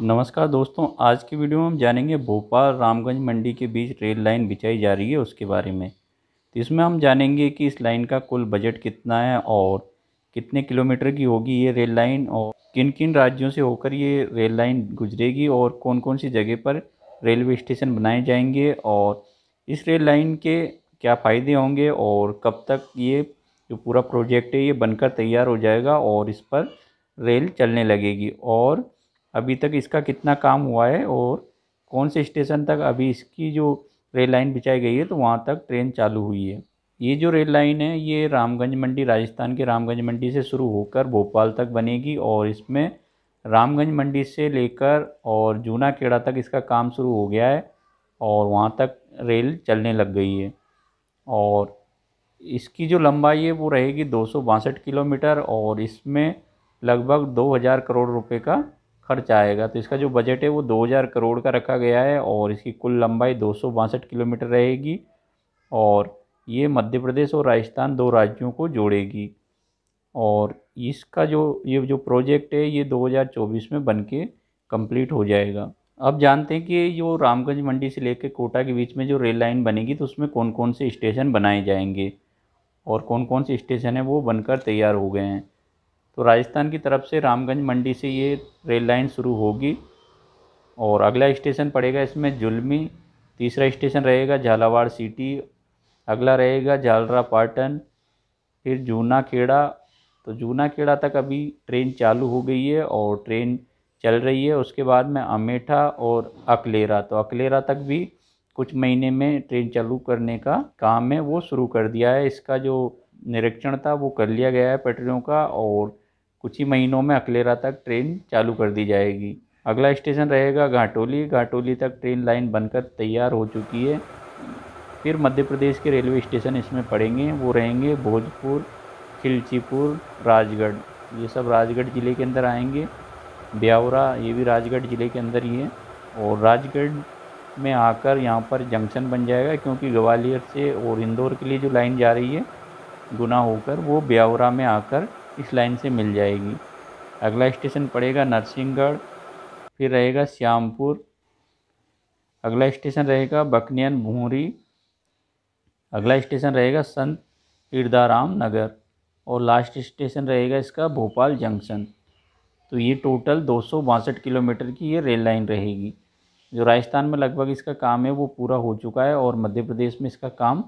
नमस्कार दोस्तों आज की वीडियो में हम जानेंगे भोपाल रामगंज मंडी के बीच रेल लाइन बिछाई जा रही है उसके बारे में तो इसमें हम जानेंगे कि इस लाइन का कुल बजट कितना है और कितने किलोमीटर की होगी ये रेल लाइन और किन किन राज्यों से होकर ये रेल लाइन गुजरेगी और कौन कौन सी जगह पर रेलवे स्टेशन बनाए जाएंगे और इस रेल लाइन के क्या फ़ायदे होंगे और कब तक ये जो पूरा प्रोजेक्ट है ये बनकर तैयार हो जाएगा और इस पर रेल चलने लगेगी और अभी तक इसका कितना काम हुआ है और कौन से स्टेशन तक अभी इसकी जो रेल लाइन बिछाई गई है तो वहाँ तक ट्रेन चालू हुई है ये जो रेल लाइन है ये रामगंज मंडी राजस्थान के रामगंज मंडी से शुरू होकर भोपाल तक बनेगी और इसमें रामगंज मंडी से लेकर और जूना केड़ा तक इसका काम शुरू हो गया है और वहाँ तक रेल चलने लग गई है और इसकी जो लंबाई है वो रहेगी दो किलोमीटर और इसमें लगभग 2000 करोड़ रुपए का खर्च आएगा तो इसका जो बजट है वो 2000 करोड़ का रखा गया है और इसकी कुल लंबाई दो किलोमीटर रहेगी और ये मध्य प्रदेश और राजस्थान दो राज्यों को जोड़ेगी और इसका जो ये जो प्रोजेक्ट है ये 2024 में बन के कम्प्लीट हो जाएगा अब जानते हैं कि जो रामगंज मंडी से लेकर कोटा के बीच में जो रेल लाइन बनेगी तो उसमें कौन कौन से स्टेशन बनाए जाएंगे और कौन कौन से स्टेशन हैं वो बनकर तैयार हो गए हैं तो राजस्थान की तरफ से रामगंज मंडी से ये रेल लाइन शुरू होगी और अगला स्टेशन पड़ेगा इसमें जुलमी तीसरा स्टेशन रहेगा झालावाड़ सिटी अगला रहेगा झालरा पाटन फिर जूना खेड़ा तो जूना खेड़ा तक अभी ट्रेन चालू हो गई है और ट्रेन चल रही है उसके बाद में अमेठा और अकलेरा तो अकलेरा तक भी कुछ महीने में ट्रेन चालू करने का काम है वो शुरू कर दिया है इसका जो निरीक्षण था वो कर लिया गया है पटरियों का और कुछ ही महीनों में अकलेरा तक ट्रेन चालू कर दी जाएगी अगला स्टेशन रहेगा घाटोली घाटोली तक ट्रेन लाइन बनकर तैयार हो चुकी है फिर मध्य प्रदेश के रेलवे स्टेशन इसमें पड़ेंगे वो रहेंगे भोजपुर खिलचीपुर राजगढ़ ये सब राजगढ़ ज़िले के अंदर आएंगे ब्यावरा ये भी राजगढ़ ज़िले के अंदर ही है और राजगढ़ में आकर यहाँ पर जंक्शन बन जाएगा क्योंकि ग्वालियर से और इंदौर के लिए जो लाइन जा रही है गुना होकर वो ब्यावरा में आकर इस लाइन से मिल जाएगी अगला स्टेशन पड़ेगा नरसिंहगढ़ फिर रहेगा श्यामपुर अगला स्टेशन रहेगा बकनियन भूरी अगला स्टेशन रहेगा संत ईर्दाराम नगर और लास्ट स्टेशन रहेगा इसका भोपाल जंक्शन तो ये टोटल दो किलोमीटर की ये रेल लाइन रहेगी जो राजस्थान में लगभग इसका काम है वो पूरा हो चुका है और मध्य प्रदेश में इसका काम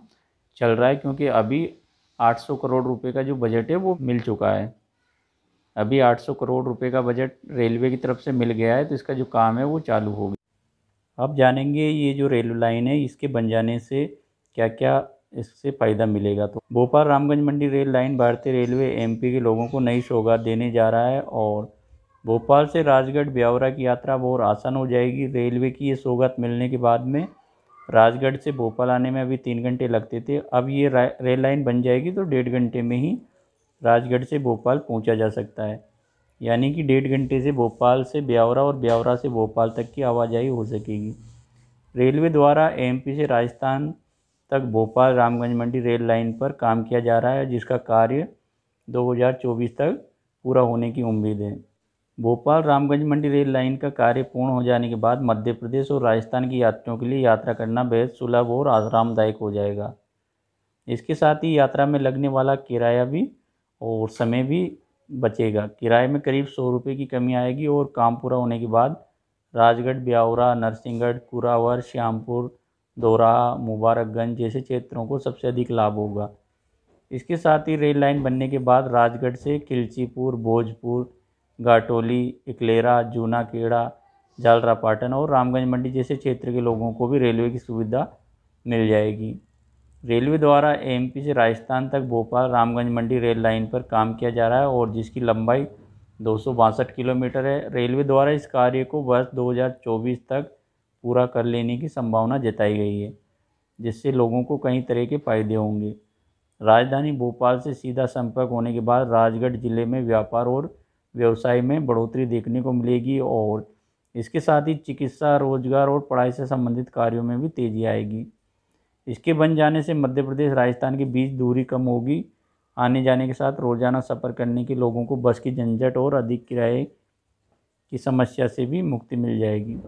चल रहा है क्योंकि अभी 800 करोड़ रुपए का जो बजट है वो मिल चुका है अभी 800 करोड़ रुपए का बजट रेलवे की तरफ से मिल गया है तो इसका जो काम है वो चालू हो गया अब जानेंगे ये जो रेलवे लाइन है इसके बन जाने से क्या क्या इससे फ़ायदा मिलेगा तो भोपाल रामगंज मंडी रेल लाइन भारतीय रेलवे एमपी के लोगों को नई सौगात देने जा रहा है और भोपाल से राजगढ़ ब्यावरा की यात्रा बहुत आसान हो जाएगी रेलवे की ये सौगात मिलने के बाद में राजगढ़ से भोपाल आने में अभी तीन घंटे लगते थे अब ये रेल लाइन बन जाएगी तो डेढ़ घंटे में ही राजगढ़ से भोपाल पहुंचा जा सकता है यानी कि डेढ़ घंटे से भोपाल से ब्यावरा और ब्यावरा से भोपाल तक की आवाजाही हो सकेगी रेलवे द्वारा एम से राजस्थान तक भोपाल रामगंज मंडी रेल लाइन पर काम किया जा रहा है जिसका कार्य 2024 तक पूरा होने की उम्मीद है भोपाल रामगंज मंडी रेल लाइन का कार्य पूर्ण हो जाने के बाद मध्य प्रदेश और राजस्थान की यात्रियों के लिए यात्रा करना बेहद सुलभ और आरामदायक हो जाएगा इसके साथ ही यात्रा में लगने वाला किराया भी और समय भी बचेगा किराए में करीब सौ रुपये की कमी आएगी और काम पूरा होने के बाद राजगढ़ ब्यावरा नरसिंहगढ़ कुरावर श्यामपुर दोरा मुबारकगंज जैसे क्षेत्रों को सबसे अधिक लाभ होगा इसके साथ ही रेल लाइन बनने के बाद राजगढ़ से किलचीपुर भोजपुर घाटोली इकलेरा जूनाकेड़ा जालरापाटन और रामगंज मंडी जैसे क्षेत्र के लोगों को भी रेलवे की सुविधा मिल जाएगी रेलवे द्वारा एएमपी से राजस्थान तक भोपाल रामगंज मंडी रेल लाइन पर काम किया जा रहा है और जिसकी लंबाई दो किलोमीटर है रेलवे द्वारा इस कार्य को वर्ष 2024 तक पूरा कर लेने की संभावना जताई गई है जिससे लोगों को कई तरह के फायदे होंगे राजधानी भोपाल से सीधा संपर्क होने के बाद राजगढ़ जिले में व्यापार और व्यवसाय में बढ़ोतरी देखने को मिलेगी और इसके साथ ही चिकित्सा रोजगार और पढ़ाई से संबंधित कार्यों में भी तेजी आएगी इसके बन जाने से मध्य प्रदेश राजस्थान के बीच दूरी कम होगी आने जाने के साथ रोज़ाना सफ़र करने के लोगों को बस की झंझट और अधिक किराए की समस्या से भी मुक्ति मिल जाएगी